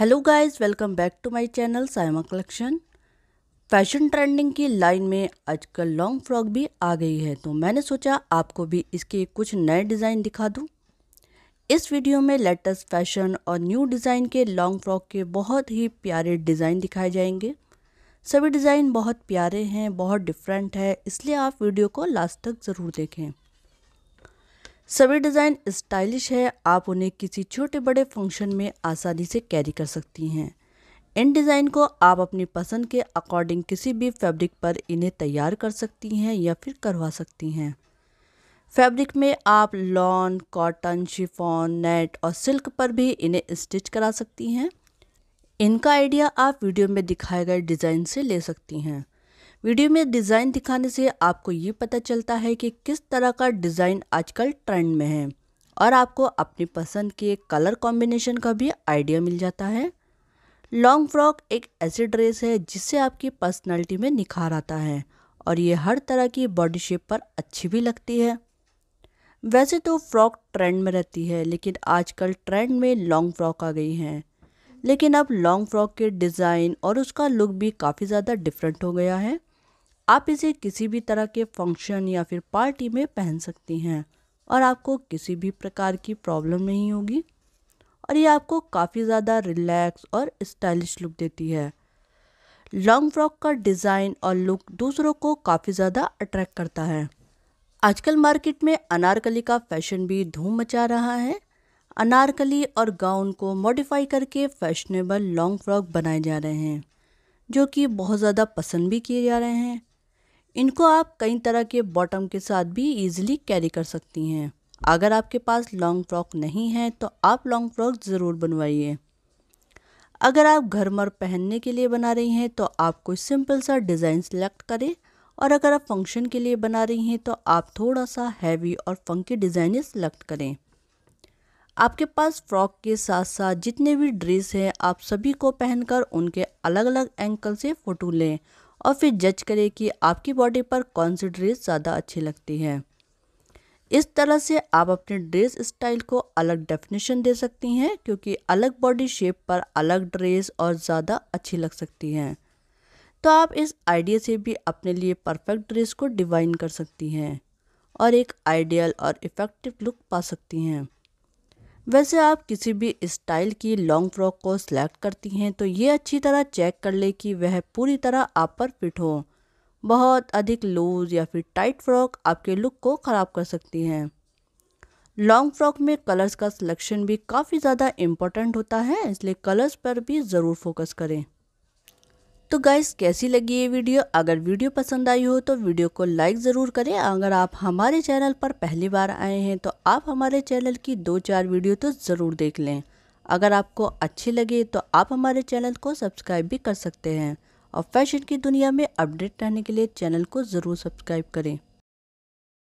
hello guys welcome back to my channel Saima collection fashion trending की लाइन में आजकल लॉन्ग फ्रॉक भी आ गई है तो मैंने सोचा आपको भी इसके कुछ नए डिज़ाइन दिखा दूं इस वीडियो में लेटेस्ट फैशन और न्यू डिज़ाइन के लॉन्ग फ्रॉक के बहुत ही प्यारे डिज़ाइन दिखाए जाएंगे सभी डिज़ाइन बहुत प्यारे हैं बहुत डिफरेंट है इसलिए आप वीडियो को लास्ट तक ज़रूर देखें सभी डिज़ाइन स्टाइलिश है आप उन्हें किसी छोटे बड़े फंक्शन में आसानी से कैरी कर सकती हैं इन डिज़ाइन को आप अपनी पसंद के अकॉर्डिंग किसी भी फैब्रिक पर इन्हें तैयार कर सकती हैं या फिर करवा सकती हैं फैब्रिक में आप लॉन कॉटन शिफॉन नेट और सिल्क पर भी इन्हें स्टिच करा सकती हैं इनका आइडिया आप वीडियो में दिखाए गए डिज़ाइन से ले सकती हैं वीडियो में डिज़ाइन दिखाने से आपको ये पता चलता है कि किस तरह का डिज़ाइन आजकल ट्रेंड में है और आपको अपनी पसंद के कलर कॉम्बिनेशन का भी आइडिया मिल जाता है लॉन्ग फ्रॉक एक ऐसी ड्रेस है जिससे आपकी पर्सनैलिटी में निखार आता है और ये हर तरह की बॉडी शेप पर अच्छी भी लगती है वैसे तो फ्रॉक ट्रेंड में रहती है लेकिन आजकल ट्रेंड में लॉन्ग फ्रॉक आ गई हैं लेकिन अब लॉन्ग फ्रॉक के डिज़ाइन और उसका लुक भी काफ़ी ज़्यादा डिफरेंट हो गया है आप इसे किसी भी तरह के फंक्शन या फिर पार्टी में पहन सकती हैं और आपको किसी भी प्रकार की प्रॉब्लम नहीं होगी और ये आपको काफ़ी ज़्यादा रिलैक्स और स्टाइलिश लुक देती है लॉन्ग फ्रॉक का डिज़ाइन और लुक दूसरों को काफ़ी ज़्यादा अट्रैक्ट करता है आजकल मार्केट में अनारकली का फैशन भी धूम मचा रहा है अनारकली और गाउन को मॉडिफाई करके फैशनेबल लॉन्ग फ्रॉक बनाए जा रहे हैं जो कि बहुत ज़्यादा पसंद भी किए जा रहे हैं इनको आप कई तरह के बॉटम के साथ भी ईजिली कैरी कर सकती हैं अगर आपके पास लॉन्ग फ्रॉक नहीं है तो आप लॉन्ग फ्रॉक ज़रूर बनवाइए अगर आप घर मर पहनने के लिए बना रही हैं तो आप कोई सिंपल सा डिज़ाइन सेलेक्ट करें और अगर आप फंक्शन के लिए बना रही हैं तो आप थोड़ा सा हैवी और फंकी डिज़ाइन सेलेक्ट करें आपके पास फ्रॉक के साथ साथ जितने भी ड्रेस हैं आप सभी को पहनकर उनके अलग अलग एंकल से फ़ोटो लें और फिर जज करें कि आपकी बॉडी पर कौन सी ड्रेस ज़्यादा अच्छी लगती है इस तरह से आप अपने ड्रेस स्टाइल को अलग डेफिनेशन दे सकती हैं क्योंकि अलग बॉडी शेप पर अलग ड्रेस और ज़्यादा अच्छी लग सकती हैं तो आप इस आइडिया से भी अपने लिए परफेक्ट ड्रेस को डिवाइन कर सकती हैं और एक आइडियल और इफ़ेक्टिव लुक पा सकती हैं वैसे आप किसी भी स्टाइल की लॉन्ग फ्रॉक को सिलेक्ट करती हैं तो ये अच्छी तरह चेक कर ले कि वह पूरी तरह आप पर फिट हो बहुत अधिक लूज या फिर टाइट फ्रॉक आपके लुक को ख़राब कर सकती हैं लॉन्ग फ्रॉक में कलर्स का सिलेक्शन भी काफ़ी ज़्यादा इम्पोर्टेंट होता है इसलिए कलर्स पर भी ज़रूर फोकस करें तो गाइस कैसी लगी ये वीडियो अगर वीडियो पसंद आई हो तो वीडियो को लाइक ज़रूर करें अगर आप हमारे चैनल पर पहली बार आए हैं तो आप हमारे चैनल की दो चार वीडियो तो ज़रूर देख लें अगर आपको अच्छी लगे तो आप हमारे चैनल को सब्सक्राइब भी कर सकते हैं और फैशन की दुनिया में अपडेट रहने के लिए चैनल को ज़रूर सब्सक्राइब करें